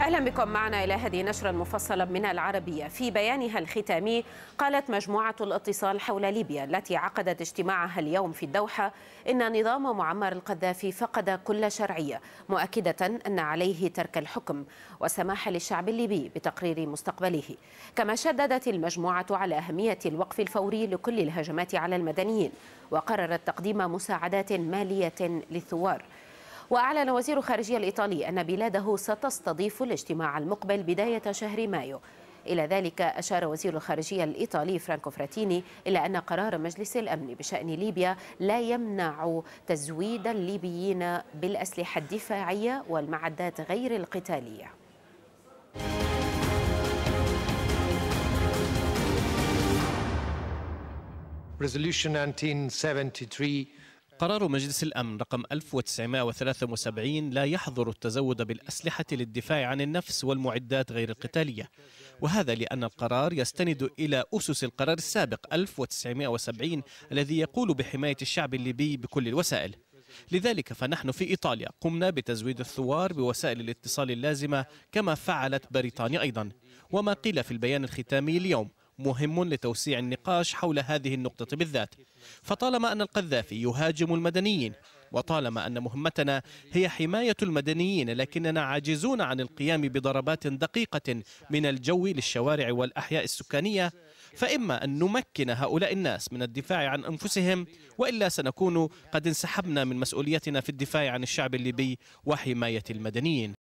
أهلا بكم معنا إلى هذه النشرة المفصلة من العربية في بيانها الختامي قالت مجموعة الاتصال حول ليبيا التي عقدت اجتماعها اليوم في الدوحة إن نظام معمر القذافي فقد كل شرعية مؤكدة أن عليه ترك الحكم والسماح للشعب الليبي بتقرير مستقبله كما شددت المجموعة على أهمية الوقف الفوري لكل الهجمات على المدنيين وقررت تقديم مساعدات مالية للثوار وأعلن وزير الخارجية الإيطالي أن بلاده ستستضيف الاجتماع المقبل بداية شهر مايو إلى ذلك أشار وزير الخارجية الإيطالي فرانكو فراتيني إلى أن قرار مجلس الأمن بشأن ليبيا لا يمنع تزويد الليبيين بالأسلحة الدفاعية والمعدات غير القتالية Resolution 1973 قرار مجلس الأمن رقم 1973 لا يحظر التزود بالأسلحة للدفاع عن النفس والمعدات غير القتالية وهذا لأن القرار يستند إلى أسس القرار السابق 1970 الذي يقول بحماية الشعب الليبي بكل الوسائل لذلك فنحن في إيطاليا قمنا بتزويد الثوار بوسائل الاتصال اللازمة كما فعلت بريطانيا أيضا وما قيل في البيان الختامي اليوم مهم لتوسيع النقاش حول هذه النقطة بالذات فطالما أن القذافي يهاجم المدنيين وطالما أن مهمتنا هي حماية المدنيين لكننا عاجزون عن القيام بضربات دقيقة من الجو للشوارع والأحياء السكانية فإما أن نمكن هؤلاء الناس من الدفاع عن أنفسهم وإلا سنكون قد انسحبنا من مسؤوليتنا في الدفاع عن الشعب الليبي وحماية المدنيين